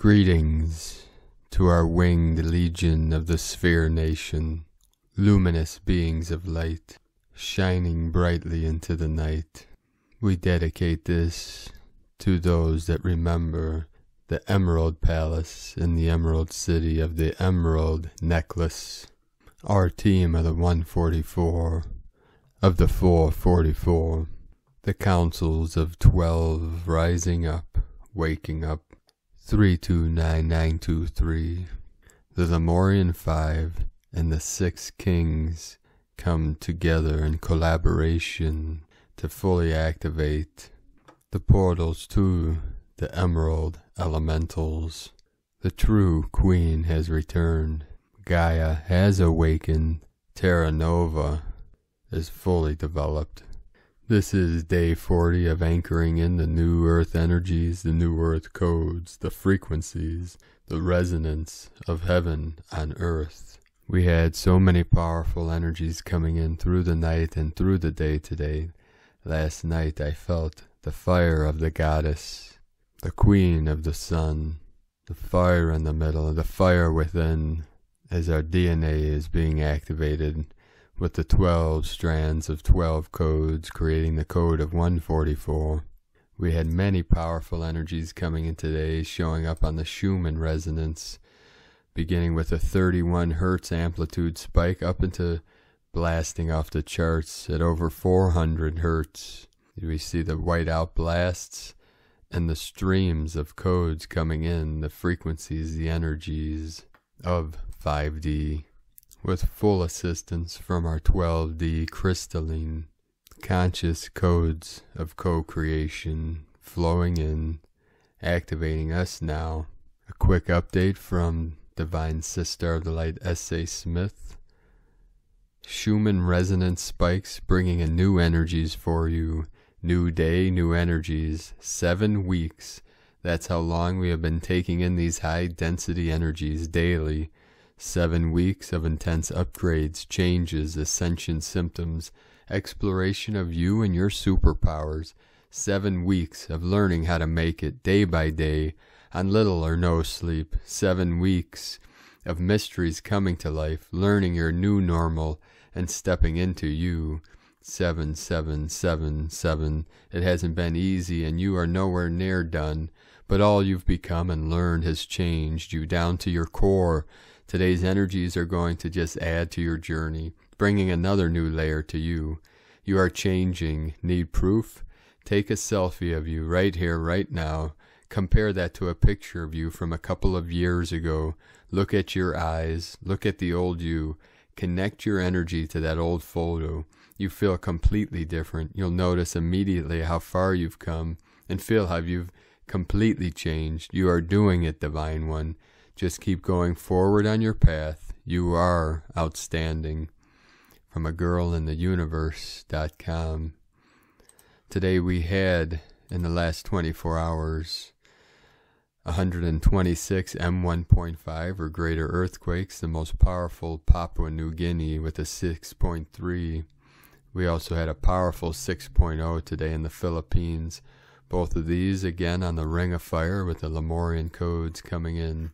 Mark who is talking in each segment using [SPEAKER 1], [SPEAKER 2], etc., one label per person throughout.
[SPEAKER 1] Greetings to our winged legion of the Sphere Nation, luminous beings of light, shining brightly into the night. We dedicate this to those that remember the Emerald Palace in the Emerald City of the Emerald Necklace. Our team of the 144, of the 444, the councils of 12 rising up, waking up, 329923, the Lemurian Five, and the Six Kings come together in collaboration to fully activate the portals to the Emerald Elementals. The true Queen has returned. Gaia has awakened. Terra Nova is fully developed. This is day 40 of anchoring in the new earth energies, the new earth codes, the frequencies, the resonance of heaven on earth. We had so many powerful energies coming in through the night and through the day today. Last night I felt the fire of the goddess, the queen of the sun, the fire in the middle, the fire within, as our DNA is being activated with the 12 strands of 12 codes creating the code of 144. We had many powerful energies coming in today showing up on the Schumann resonance, beginning with a 31 hertz amplitude spike up into blasting off the charts at over 400 hertz. We see the whiteout blasts and the streams of codes coming in, the frequencies, the energies of 5D with full assistance from our 12D crystalline conscious codes of co-creation flowing in, activating us now. A quick update from Divine Sister of the Light S.A. Smith. Schumann resonance spikes bringing in new energies for you. New day, new energies. Seven weeks. That's how long we have been taking in these high density energies daily Seven weeks of intense upgrades, changes, ascension symptoms, exploration of you and your superpowers. Seven weeks of learning how to make it day by day, on little or no sleep. Seven weeks of mysteries coming to life, learning your new normal, and stepping into you. Seven, seven, seven, seven. It hasn't been easy, and you are nowhere near done. But all you've become and learned has changed you down to your core Today's energies are going to just add to your journey, bringing another new layer to you. You are changing. Need proof? Take a selfie of you right here, right now. Compare that to a picture of you from a couple of years ago. Look at your eyes. Look at the old you. Connect your energy to that old photo. You feel completely different. You'll notice immediately how far you've come and feel how you've completely changed. You are doing it, Divine One. Just keep going forward on your path. You are outstanding. From a girl in the universe.com. Today we had, in the last 24 hours, 126 M1.5 or greater earthquakes, the most powerful Papua New Guinea with a 6.3. We also had a powerful 6.0 today in the Philippines. Both of these again on the ring of fire with the Lemurian codes coming in.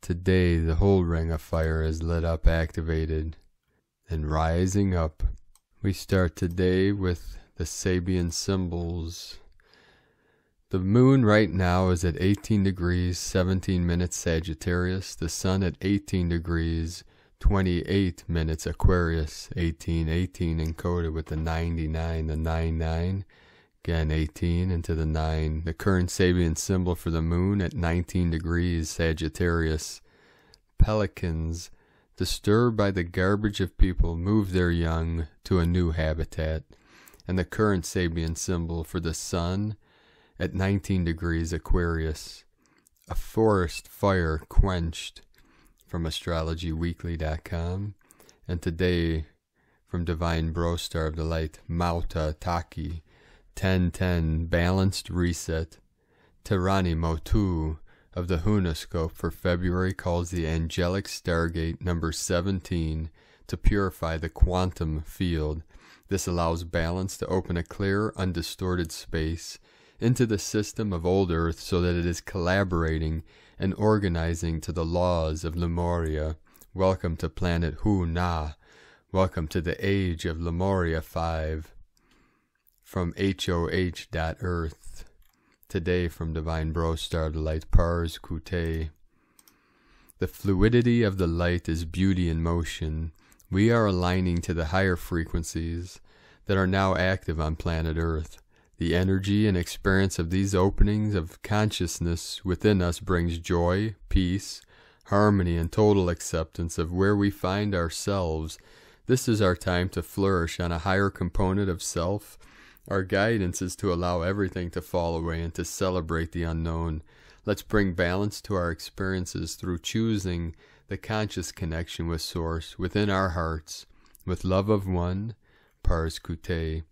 [SPEAKER 1] Today the whole ring of fire is lit up activated and rising up. We start today with the Sabian symbols. The moon right now is at 18 degrees 17 minutes Sagittarius, the sun at 18 degrees 28 minutes Aquarius, 1818 encoded with the 99, the 99. Again, 18 into the 9. The current Sabian symbol for the moon at 19 degrees Sagittarius. Pelicans, disturbed by the garbage of people, move their young to a new habitat. And the current Sabian symbol for the sun at 19 degrees Aquarius. A forest fire quenched from astrologyweekly.com. And today from Divine Brostar of the Light, Mauta Taki, 1010 Balanced Reset. Tirani Motu of the Hunoscope for February calls the angelic stargate number 17 to purify the quantum field. This allows balance to open a clear, undistorted space into the system of old Earth so that it is collaborating and organizing to the laws of Lemuria. Welcome to planet Hu Na. Welcome to the age of Lemuria 5 from HOH.Earth. Today from Divine Brostar, the light pars Kute. The fluidity of the light is beauty in motion. We are aligning to the higher frequencies that are now active on planet Earth. The energy and experience of these openings of consciousness within us brings joy, peace, harmony, and total acceptance of where we find ourselves. This is our time to flourish on a higher component of self our guidance is to allow everything to fall away and to celebrate the unknown. Let's bring balance to our experiences through choosing the conscious connection with Source within our hearts, with love of one, Pars Kute.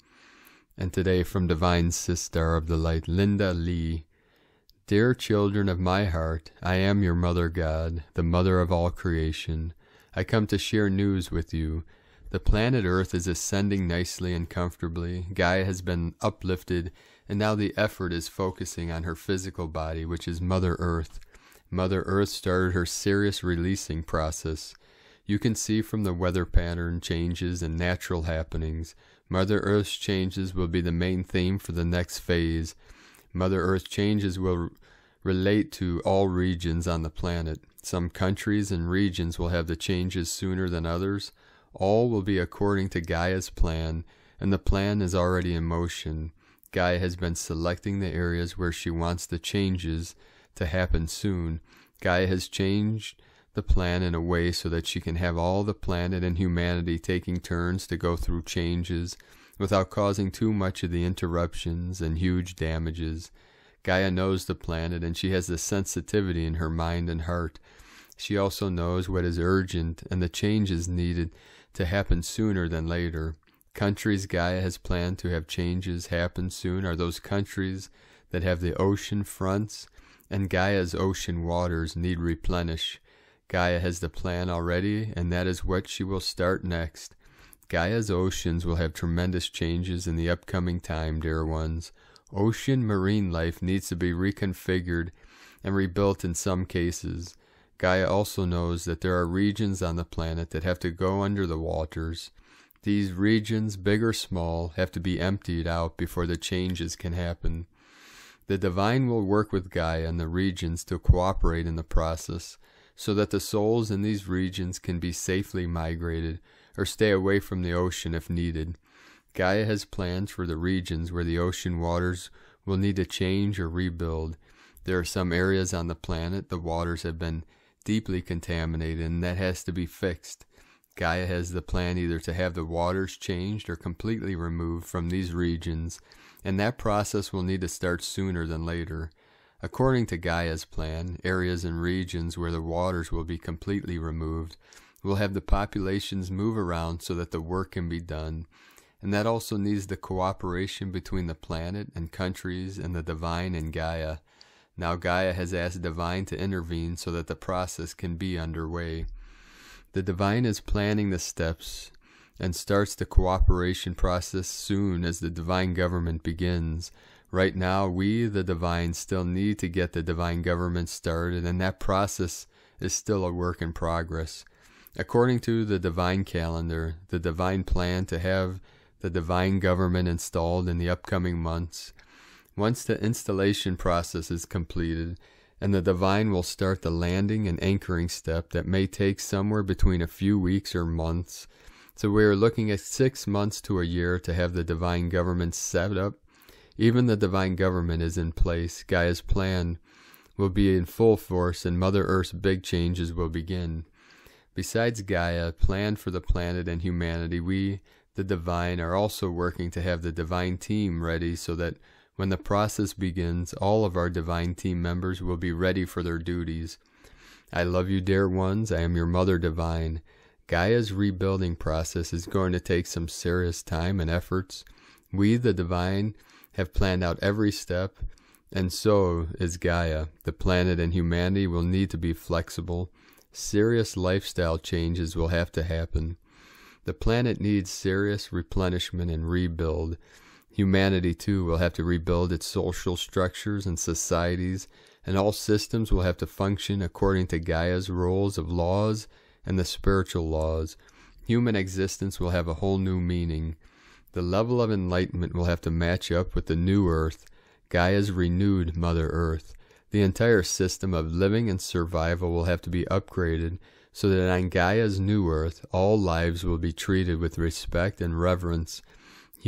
[SPEAKER 1] And today from Divine Sister of the Light, Linda Lee. Dear children of my heart, I am your Mother God, the Mother of all creation. I come to share news with you, the planet Earth is ascending nicely and comfortably. Gaia has been uplifted, and now the effort is focusing on her physical body, which is Mother Earth. Mother Earth started her serious releasing process. You can see from the weather pattern changes and natural happenings. Mother Earth's changes will be the main theme for the next phase. Mother Earth's changes will relate to all regions on the planet. Some countries and regions will have the changes sooner than others. All will be according to Gaia's plan, and the plan is already in motion. Gaia has been selecting the areas where she wants the changes to happen soon. Gaia has changed the plan in a way so that she can have all the planet and humanity taking turns to go through changes without causing too much of the interruptions and huge damages. Gaia knows the planet and she has the sensitivity in her mind and heart. She also knows what is urgent and the changes needed to happen sooner than later. Countries Gaia has planned to have changes happen soon are those countries that have the ocean fronts, and Gaia's ocean waters need replenish. Gaia has the plan already, and that is what she will start next. Gaia's oceans will have tremendous changes in the upcoming time, dear ones. Ocean marine life needs to be reconfigured and rebuilt in some cases. Gaia also knows that there are regions on the planet that have to go under the waters. These regions, big or small, have to be emptied out before the changes can happen. The divine will work with Gaia and the regions to cooperate in the process so that the souls in these regions can be safely migrated or stay away from the ocean if needed. Gaia has plans for the regions where the ocean waters will need to change or rebuild. There are some areas on the planet the waters have been deeply contaminated and that has to be fixed. Gaia has the plan either to have the waters changed or completely removed from these regions, and that process will need to start sooner than later. According to Gaia's plan, areas and regions where the waters will be completely removed will have the populations move around so that the work can be done, and that also needs the cooperation between the planet and countries and the divine and Gaia. Now Gaia has asked Divine to intervene so that the process can be underway. The Divine is planning the steps and starts the cooperation process soon as the Divine government begins. Right now, we, the Divine, still need to get the Divine government started, and that process is still a work in progress. According to the Divine calendar, the Divine plan to have the Divine government installed in the upcoming months once the installation process is completed, and the Divine will start the landing and anchoring step that may take somewhere between a few weeks or months. So we are looking at six months to a year to have the Divine Government set up. Even the Divine Government is in place. Gaia's plan will be in full force and Mother Earth's big changes will begin. Besides Gaia, plan for the planet and humanity, we, the Divine, are also working to have the Divine team ready so that when the process begins, all of our divine team members will be ready for their duties. I love you, dear ones. I am your mother divine. Gaia's rebuilding process is going to take some serious time and efforts. We, the divine, have planned out every step, and so is Gaia. The planet and humanity will need to be flexible. Serious lifestyle changes will have to happen. The planet needs serious replenishment and rebuild. Humanity, too, will have to rebuild its social structures and societies, and all systems will have to function according to Gaia's rules of laws and the spiritual laws. Human existence will have a whole new meaning. The level of enlightenment will have to match up with the new earth, Gaia's renewed Mother Earth. The entire system of living and survival will have to be upgraded so that on Gaia's new earth all lives will be treated with respect and reverence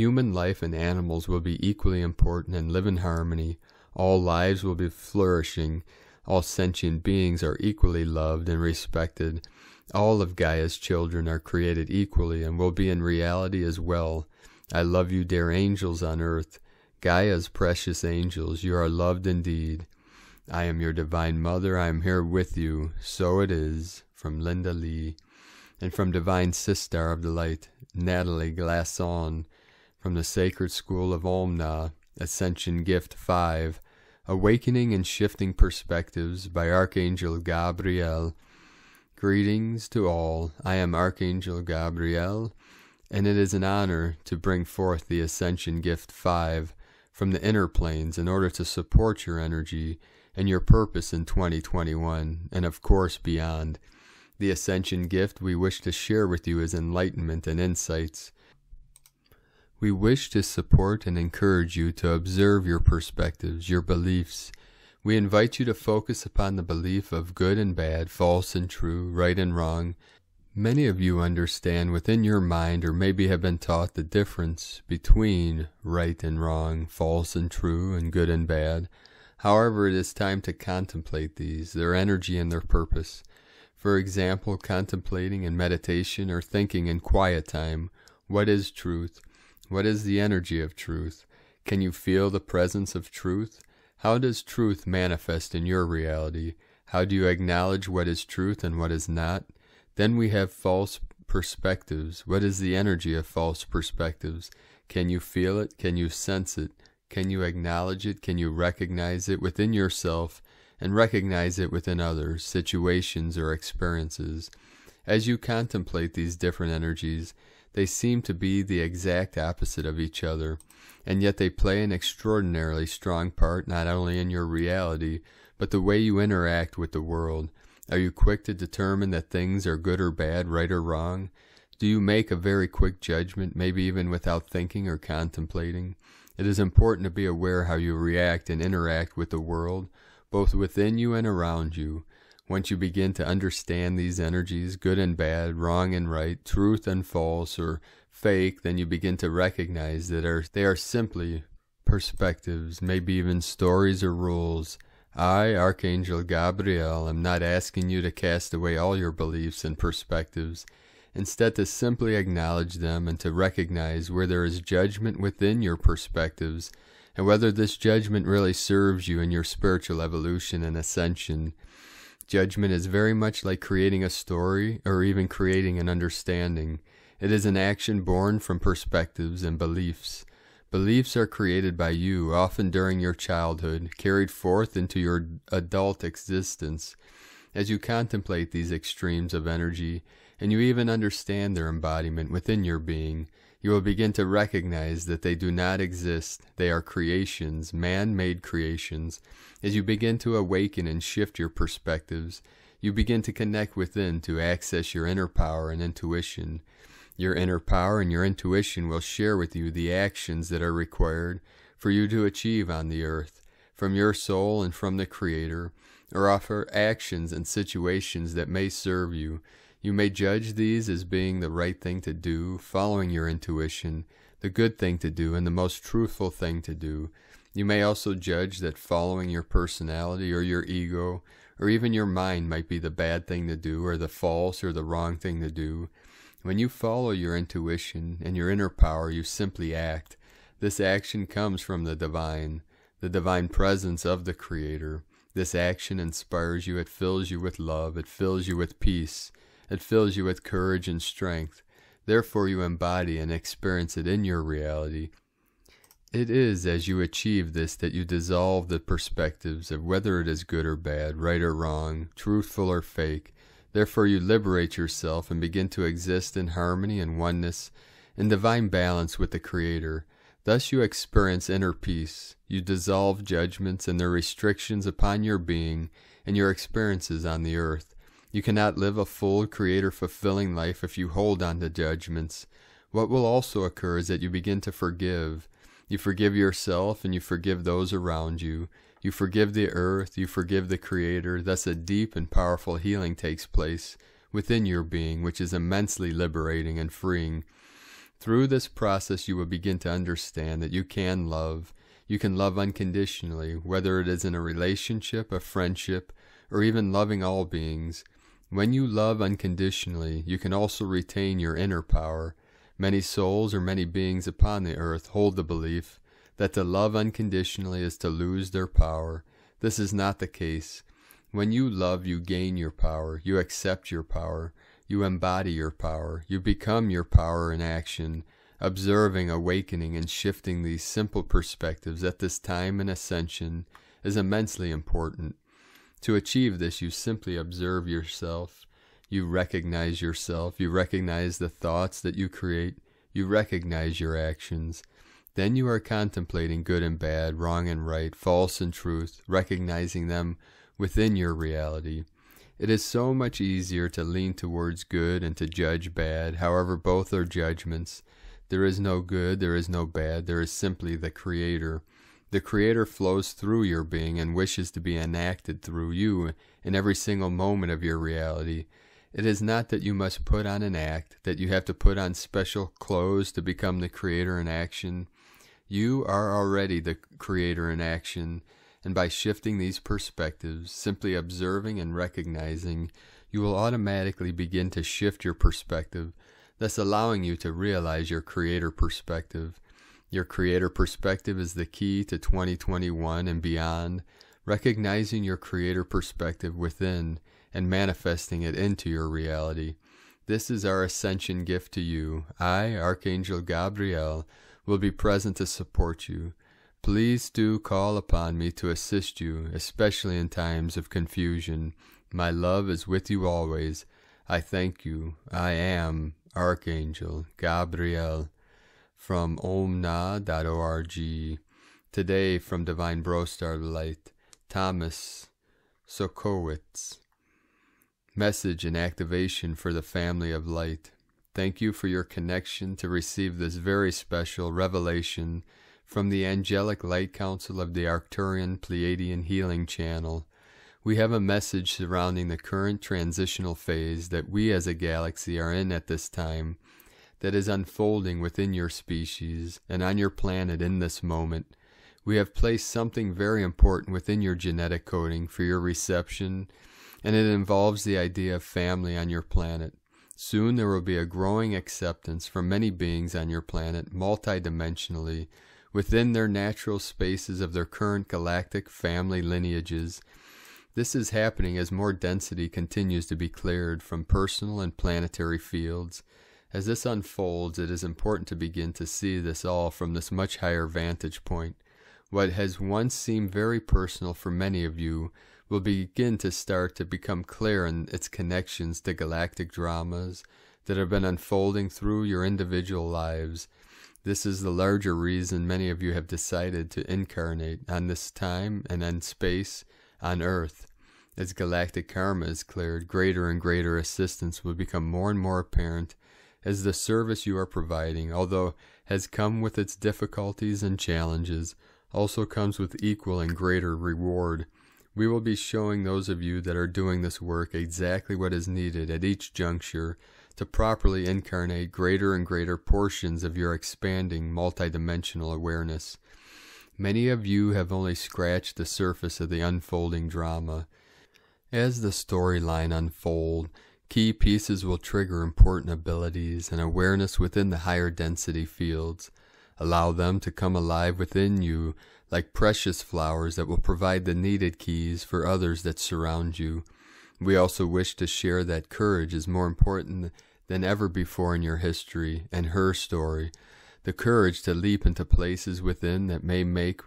[SPEAKER 1] Human life and animals will be equally important and live in harmony. All lives will be flourishing. All sentient beings are equally loved and respected. All of Gaia's children are created equally and will be in reality as well. I love you, dear angels on earth. Gaia's precious angels, you are loved indeed. I am your divine mother. I am here with you. So it is. From Linda Lee. And from divine sister of the light, Natalie Glasson from the Sacred School of Omna, Ascension Gift 5, Awakening and Shifting Perspectives by Archangel Gabriel. Greetings to all. I am Archangel Gabriel, and it is an honor to bring forth the Ascension Gift 5 from the inner planes in order to support your energy and your purpose in 2021, and of course beyond. The Ascension Gift we wish to share with you is enlightenment and insights we wish to support and encourage you to observe your perspectives, your beliefs. We invite you to focus upon the belief of good and bad, false and true, right and wrong. Many of you understand within your mind or maybe have been taught the difference between right and wrong, false and true, and good and bad. However, it is time to contemplate these, their energy and their purpose. For example, contemplating in meditation or thinking in quiet time, what is truth? What is the energy of truth? Can you feel the presence of truth? How does truth manifest in your reality? How do you acknowledge what is truth and what is not? Then we have false perspectives. What is the energy of false perspectives? Can you feel it? Can you sense it? Can you acknowledge it? Can you recognize it within yourself and recognize it within others, situations, or experiences? As you contemplate these different energies, they seem to be the exact opposite of each other, and yet they play an extraordinarily strong part not only in your reality, but the way you interact with the world. Are you quick to determine that things are good or bad, right or wrong? Do you make a very quick judgment, maybe even without thinking or contemplating? It is important to be aware how you react and interact with the world, both within you and around you. Once you begin to understand these energies, good and bad, wrong and right, truth and false, or fake, then you begin to recognize that are, they are simply perspectives, maybe even stories or rules. I, Archangel Gabriel, am not asking you to cast away all your beliefs and perspectives, instead to simply acknowledge them and to recognize where there is judgment within your perspectives and whether this judgment really serves you in your spiritual evolution and ascension judgment is very much like creating a story or even creating an understanding. It is an action born from perspectives and beliefs. Beliefs are created by you, often during your childhood, carried forth into your adult existence. As you contemplate these extremes of energy, and you even understand their embodiment within your being, you will begin to recognize that they do not exist. They are creations, man made creations. As you begin to awaken and shift your perspectives, you begin to connect within to access your inner power and intuition. Your inner power and your intuition will share with you the actions that are required for you to achieve on the earth, from your soul and from the Creator, or offer actions and situations that may serve you you may judge these as being the right thing to do, following your intuition, the good thing to do, and the most truthful thing to do. You may also judge that following your personality or your ego or even your mind might be the bad thing to do or the false or the wrong thing to do. When you follow your intuition and your inner power, you simply act. This action comes from the divine, the divine presence of the Creator. This action inspires you, it fills you with love, it fills you with peace. It fills you with courage and strength. Therefore, you embody and experience it in your reality. It is as you achieve this that you dissolve the perspectives of whether it is good or bad, right or wrong, truthful or fake. Therefore, you liberate yourself and begin to exist in harmony and oneness, in divine balance with the Creator. Thus, you experience inner peace. You dissolve judgments and their restrictions upon your being and your experiences on the earth. You cannot live a full, creator fulfilling life if you hold on to judgments. What will also occur is that you begin to forgive. You forgive yourself and you forgive those around you. You forgive the earth, you forgive the Creator. Thus, a deep and powerful healing takes place within your being, which is immensely liberating and freeing. Through this process, you will begin to understand that you can love. You can love unconditionally, whether it is in a relationship, a friendship, or even loving all beings. When you love unconditionally, you can also retain your inner power. Many souls or many beings upon the earth hold the belief that to love unconditionally is to lose their power. This is not the case. When you love, you gain your power, you accept your power, you embody your power, you become your power in action, observing, awakening, and shifting these simple perspectives at this time in ascension is immensely important. To achieve this, you simply observe yourself. You recognize yourself. You recognize the thoughts that you create. You recognize your actions. Then you are contemplating good and bad, wrong and right, false and truth, recognizing them within your reality. It is so much easier to lean towards good and to judge bad, however, both are judgments. There is no good, there is no bad, there is simply the Creator. The Creator flows through your being and wishes to be enacted through you in every single moment of your reality. It is not that you must put on an act, that you have to put on special clothes to become the Creator in action. You are already the Creator in action, and by shifting these perspectives, simply observing and recognizing, you will automatically begin to shift your perspective, thus allowing you to realize your Creator perspective your creator perspective is the key to 2021 and beyond. Recognizing your creator perspective within and manifesting it into your reality. This is our ascension gift to you. I, Archangel Gabriel, will be present to support you. Please do call upon me to assist you, especially in times of confusion. My love is with you always. I thank you. I am Archangel Gabriel from omna.org. Today from Divine Brostar Light, Thomas Sokowitz. Message and activation for the family of light. Thank you for your connection to receive this very special revelation from the Angelic Light Council of the Arcturian Pleiadian Healing Channel. We have a message surrounding the current transitional phase that we as a galaxy are in at this time that is unfolding within your species and on your planet in this moment. We have placed something very important within your genetic coding for your reception, and it involves the idea of family on your planet. Soon there will be a growing acceptance from many beings on your planet multidimensionally within their natural spaces of their current galactic family lineages. This is happening as more density continues to be cleared from personal and planetary fields. As this unfolds, it is important to begin to see this all from this much higher vantage point. What has once seemed very personal for many of you will begin to start to become clear in its connections to galactic dramas that have been unfolding through your individual lives. This is the larger reason many of you have decided to incarnate on this time and on space on Earth. As galactic karma is cleared, greater and greater assistance will become more and more apparent as the service you are providing, although has come with its difficulties and challenges, also comes with equal and greater reward. We will be showing those of you that are doing this work exactly what is needed at each juncture to properly incarnate greater and greater portions of your expanding multidimensional awareness. Many of you have only scratched the surface of the unfolding drama. As the storyline unfolds, Key pieces will trigger important abilities and awareness within the higher density fields. Allow them to come alive within you like precious flowers that will provide the needed keys for others that surround you. We also wish to share that courage is more important than ever before in your history and her story. The courage to leap into places within that may make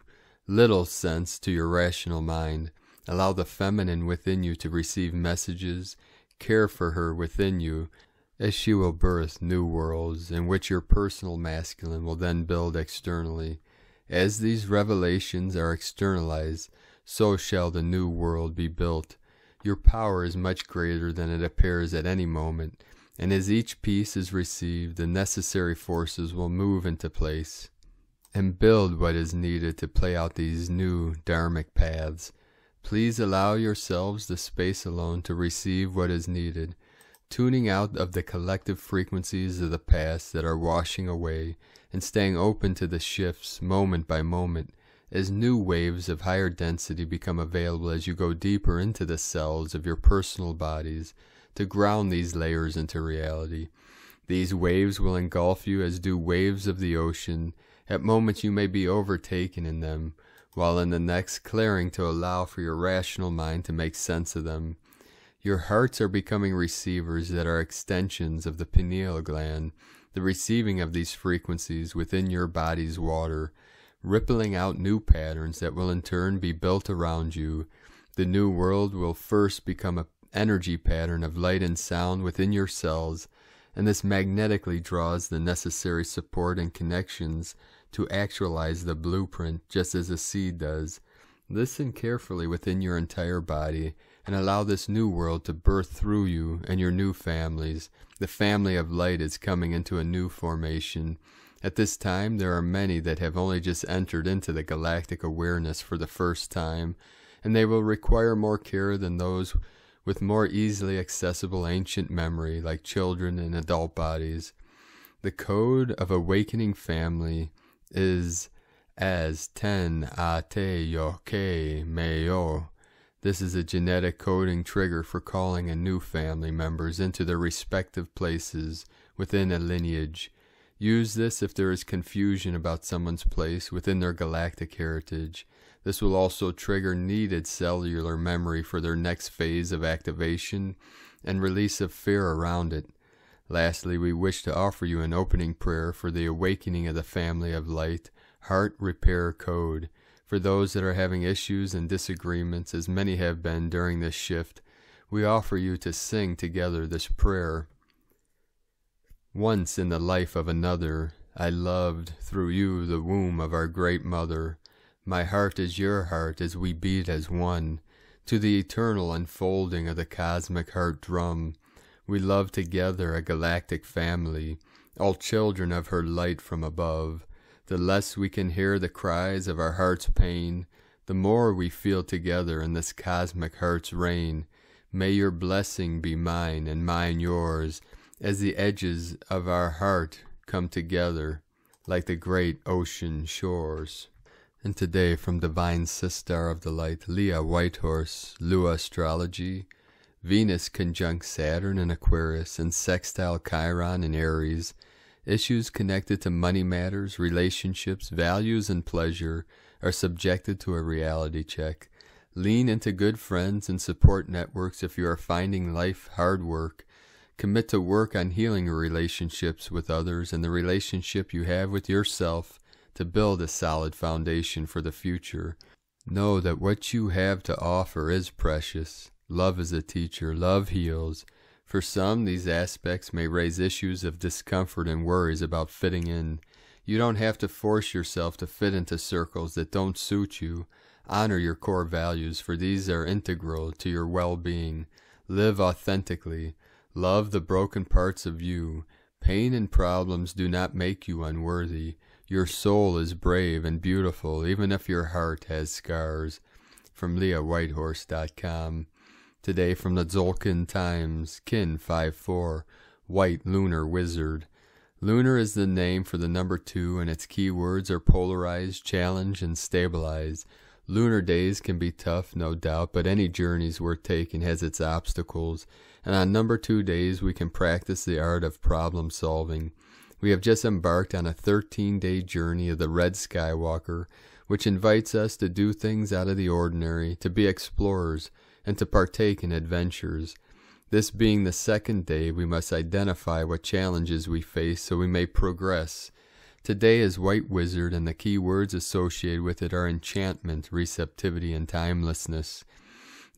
[SPEAKER 1] little sense to your rational mind. Allow the feminine within you to receive messages care for her within you, as she will birth new worlds in which your personal masculine will then build externally. As these revelations are externalized, so shall the new world be built. Your power is much greater than it appears at any moment, and as each piece is received, the necessary forces will move into place and build what is needed to play out these new dharmic paths Please allow yourselves the space alone to receive what is needed, tuning out of the collective frequencies of the past that are washing away and staying open to the shifts moment by moment as new waves of higher density become available as you go deeper into the cells of your personal bodies to ground these layers into reality. These waves will engulf you as do waves of the ocean. At moments you may be overtaken in them, while in the next clearing to allow for your rational mind to make sense of them. Your hearts are becoming receivers that are extensions of the pineal gland, the receiving of these frequencies within your body's water, rippling out new patterns that will in turn be built around you. The new world will first become an energy pattern of light and sound within your cells, and this magnetically draws the necessary support and connections to actualize the blueprint just as a seed does. Listen carefully within your entire body and allow this new world to birth through you and your new families. The family of light is coming into a new formation. At this time, there are many that have only just entered into the galactic awareness for the first time, and they will require more care than those with more easily accessible ancient memory, like children and adult bodies. The code of awakening family is as 10 me yo. This is a genetic coding trigger for calling a new family members into their respective places within a lineage. Use this if there is confusion about someone's place within their galactic heritage. This will also trigger needed cellular memory for their next phase of activation and release of fear around it. Lastly, we wish to offer you an opening prayer for the awakening of the family of light, Heart Repair Code, for those that are having issues and disagreements, as many have been during this shift. We offer you to sing together this prayer. Once in the life of another, I loved through you the womb of our great mother. My heart is your heart as we beat as one to the eternal unfolding of the cosmic heart drum we love together a galactic family, all children of her light from above. The less we can hear the cries of our heart's pain, the more we feel together in this cosmic heart's reign. May your blessing be mine and mine yours, as the edges of our heart come together like the great ocean shores. And today from Divine Sister of the Light, Leah Whitehorse, Lua Astrology, Venus conjunct Saturn in Aquarius and sextile Chiron in Aries, issues connected to money matters, relationships, values, and pleasure are subjected to a reality check. Lean into good friends and support networks if you are finding life hard work. Commit to work on healing relationships with others and the relationship you have with yourself to build a solid foundation for the future. Know that what you have to offer is precious Love is a teacher, love heals. For some, these aspects may raise issues of discomfort and worries about fitting in. You don't have to force yourself to fit into circles that don't suit you. Honor your core values, for these are integral to your well being. Live authentically. Love the broken parts of you. Pain and problems do not make you unworthy. Your soul is brave and beautiful, even if your heart has scars. From LeahWhitehorse.com. Today from the Zolkin Times, Kin 5-4, White Lunar Wizard. Lunar is the name for the number two, and its keywords are polarize, challenge, and stabilize. Lunar days can be tough, no doubt, but any journey's worth taking has its obstacles, and on number two days we can practice the art of problem solving. We have just embarked on a 13 day journey of the Red Skywalker, which invites us to do things out of the ordinary, to be explorers, and to partake in adventures. This being the second day, we must identify what challenges we face so we may progress. Today is White Wizard, and the key words associated with it are enchantment, receptivity, and timelessness.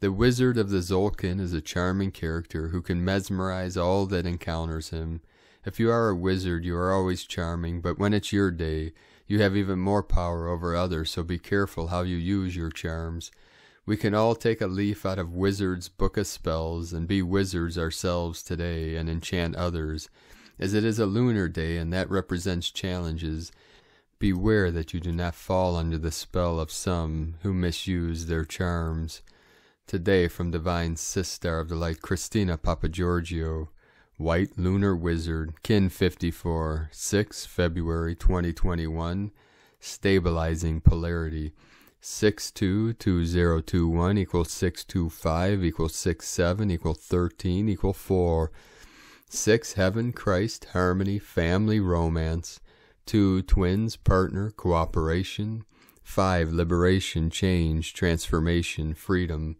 [SPEAKER 1] The Wizard of the Zolkin is a charming character who can mesmerize all that encounters him. If you are a wizard, you are always charming, but when it's your day, you have even more power over others, so be careful how you use your charms. We can all take a leaf out of Wizard's Book of Spells and be wizards ourselves today and enchant others, as it is a lunar day and that represents challenges. Beware that you do not fall under the spell of some who misuse their charms. Today from Divine Sister of the Light Christina Papagiorgio, White Lunar Wizard, Kin 54, 6 February 2021, Stabilizing Polarity. 622021 equals 625 equals 67 equals 13 equals 4. 6. Heaven, Christ, harmony, family, romance. 2. Twins, partner, cooperation. 5. Liberation, change, transformation, freedom.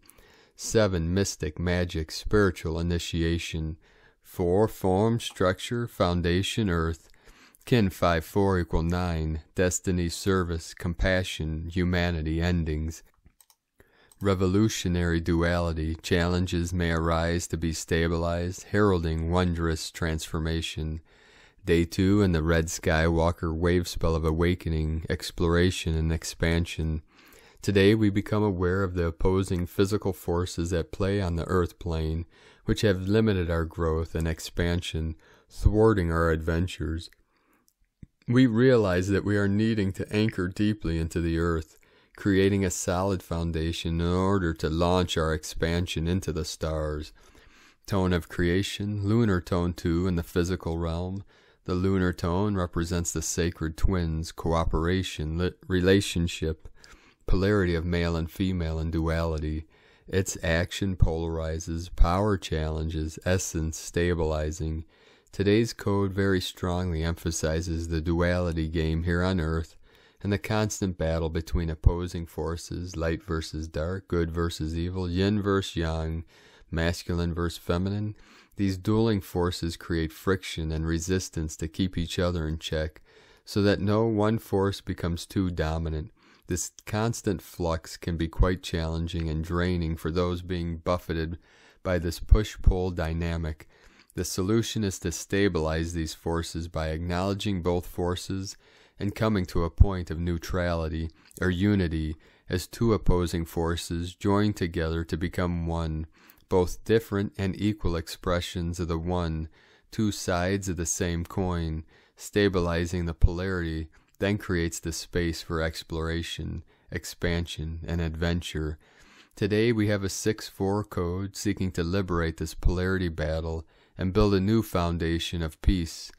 [SPEAKER 1] 7. Mystic, magic, spiritual initiation. 4. Form, structure, foundation, earth. Kin 5 4 equal 9, Destiny, Service, Compassion, Humanity, Endings. Revolutionary duality, challenges may arise to be stabilized, heralding wondrous transformation. Day 2 and the Red Sky Walker wave spell of awakening, exploration, and expansion. Today we become aware of the opposing physical forces at play on the earth plane, which have limited our growth and expansion, thwarting our adventures. We realize that we are needing to anchor deeply into the earth, creating a solid foundation in order to launch our expansion into the stars. Tone of creation, lunar tone too, in the physical realm. The lunar tone represents the sacred twins, cooperation, relationship, polarity of male and female, and duality. Its action polarizes, power challenges, essence stabilizing, Today's code very strongly emphasizes the duality game here on Earth and the constant battle between opposing forces, light versus dark, good versus evil, yin versus yang, masculine versus feminine. These dueling forces create friction and resistance to keep each other in check so that no one force becomes too dominant. This constant flux can be quite challenging and draining for those being buffeted by this push-pull dynamic the solution is to stabilize these forces by acknowledging both forces and coming to a point of neutrality or unity as two opposing forces join together to become one, both different and equal expressions of the one, two sides of the same coin, stabilizing the polarity, then creates the space for exploration, expansion, and adventure. Today we have a 6-4 code seeking to liberate this polarity battle and build a new foundation of peace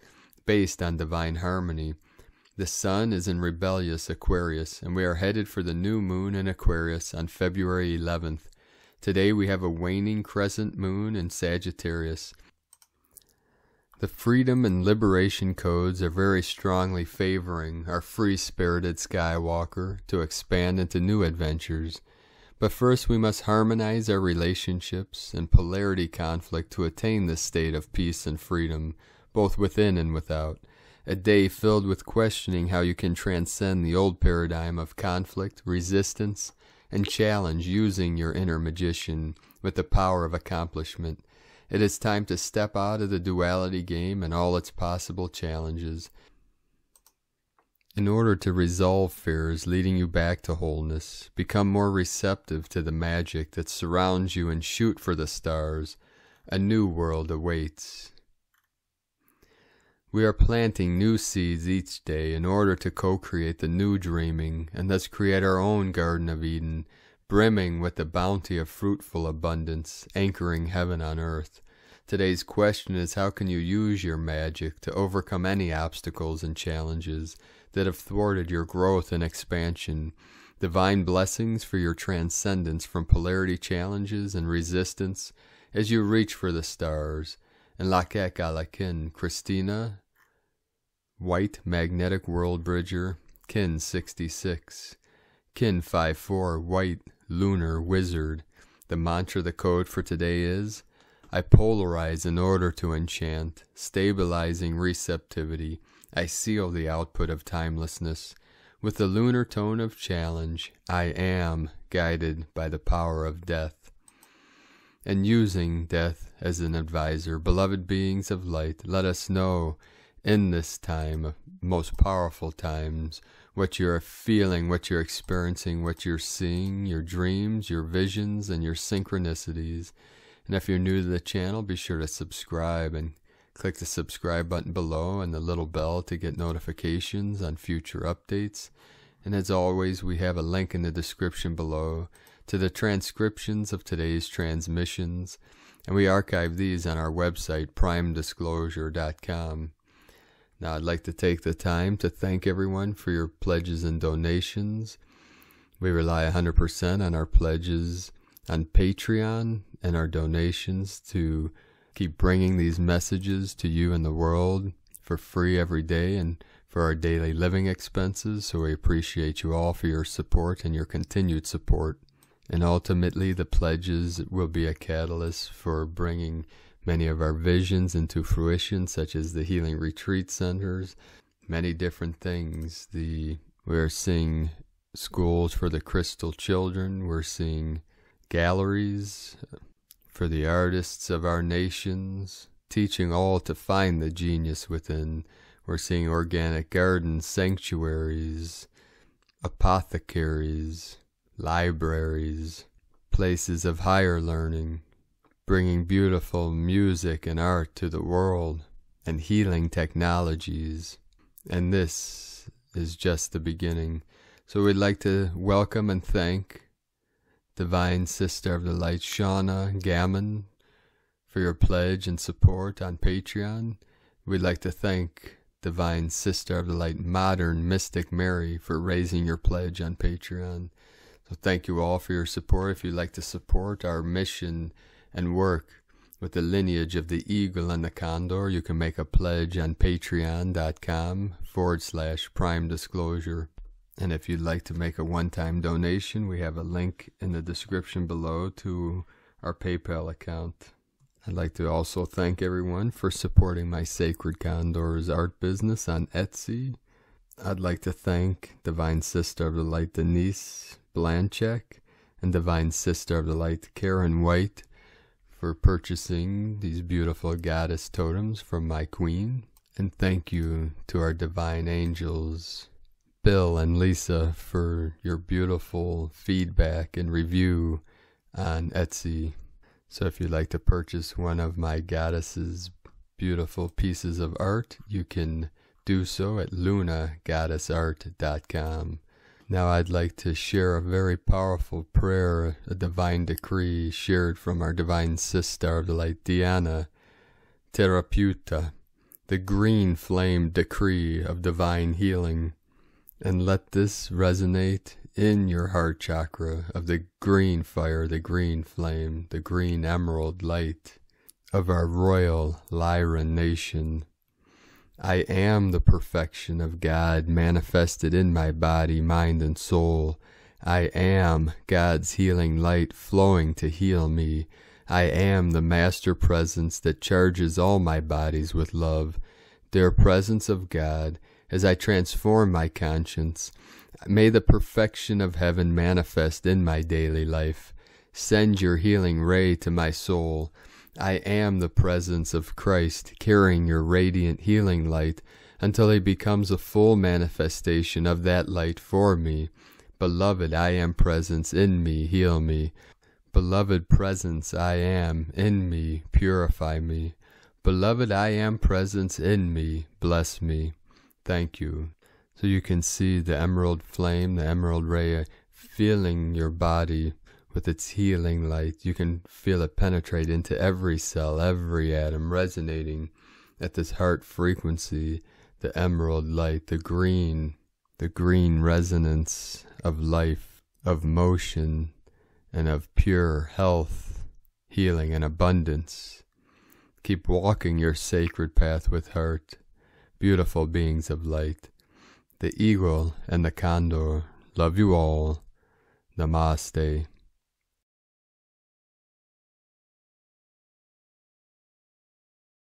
[SPEAKER 1] based on divine harmony. The sun is in rebellious Aquarius, and we are headed for the new moon in Aquarius on February 11th. Today we have a waning crescent moon in Sagittarius. The freedom and liberation codes are very strongly favoring our free spirited Skywalker to expand into new adventures. But first we must harmonize our relationships and polarity conflict to attain this state of peace and freedom, both within and without. A day filled with questioning how you can transcend the old paradigm of conflict, resistance, and challenge using your inner magician with the power of accomplishment. It is time to step out of the duality game and all its possible challenges in order to resolve fears leading you back to wholeness, become more receptive to the magic that surrounds you and shoot for the stars. A new world awaits. We are planting new seeds each day in order to co-create the new dreaming and thus create our own Garden of Eden, brimming with the bounty of fruitful abundance, anchoring heaven on earth. Today's question is how can you use your magic to overcome any obstacles and challenges that have thwarted your growth and expansion, divine blessings for your transcendence from polarity challenges and resistance as you reach for the stars, and Lakek Alakin, Christina, White Magnetic World Bridger, Kin 66, Kin 54, White Lunar Wizard. The mantra, the code for today is I polarize in order to enchant, stabilizing receptivity, I seal the output of timelessness. With the lunar tone of challenge, I am guided by the power of death. And using death as an adviser, beloved beings of light, let us know in this time, most powerful times, what you're feeling, what you're experiencing, what you're seeing, your dreams, your visions, and your synchronicities. And if you're new to the channel, be sure to subscribe and Click the subscribe button below and the little bell to get notifications on future updates. And as always, we have a link in the description below to the transcriptions of today's transmissions, and we archive these on our website, primedisclosure.com. Now, I'd like to take the time to thank everyone for your pledges and donations. We rely 100% on our pledges on Patreon and our donations to keep bringing these messages to you and the world for free every day and for our daily living expenses. So we appreciate you all for your support and your continued support. And ultimately, the pledges will be a catalyst for bringing many of our visions into fruition, such as the healing retreat centers, many different things. The we're seeing schools for the crystal children. We're seeing galleries, for the artists of our nations, teaching all to find the genius within. We're seeing organic gardens, sanctuaries, apothecaries, libraries, places of higher learning, bringing beautiful music and art to the world, and healing technologies. And this is just the beginning. So we'd like to welcome and thank Divine Sister of the Light, Shauna Gammon, for your pledge and support on Patreon. We'd like to thank Divine Sister of the Light, Modern Mystic Mary, for raising your pledge on Patreon. So thank you all for your support. If you'd like to support our mission and work with the lineage of the eagle and the condor, you can make a pledge on patreon.com forward slash prime disclosure. And if you'd like to make a one time donation, we have a link in the description below to our PayPal account. I'd like to also thank everyone for supporting my Sacred Condors art business on Etsy. I'd like to thank Divine Sister of the Light Denise Blanchek and Divine Sister of the Light Karen White for purchasing these beautiful goddess totems from my queen. And thank you to our divine angels Bill and Lisa for your beautiful feedback and review on Etsy. So if you'd like to purchase one of my goddess's beautiful pieces of art, you can do so at lunagoddessart.com. Now I'd like to share a very powerful prayer, a divine decree shared from our divine sister of the light, Diana Teraputa, the green flame decree of divine healing. And let this resonate in your heart chakra of the green fire, the green flame, the green emerald light of our royal Lyra nation. I am the perfection of God manifested in my body, mind, and soul. I am God's healing light flowing to heal me. I am the master presence that charges all my bodies with love. Their presence of God as I transform my conscience. May the perfection of heaven manifest in my daily life. Send your healing ray to my soul. I am the presence of Christ, carrying your radiant healing light until it becomes a full manifestation of that light for me. Beloved, I am presence in me, heal me. Beloved presence, I am in me, purify me. Beloved, I am presence in me, bless me thank you. So you can see the emerald flame, the emerald ray filling your body with its healing light. You can feel it penetrate into every cell, every atom, resonating at this heart frequency, the emerald light, the green, the green resonance of life, of motion, and of pure health, healing, and abundance. Keep walking your sacred path with heart beautiful beings of light, the eagle and the condor love you all. Namaste.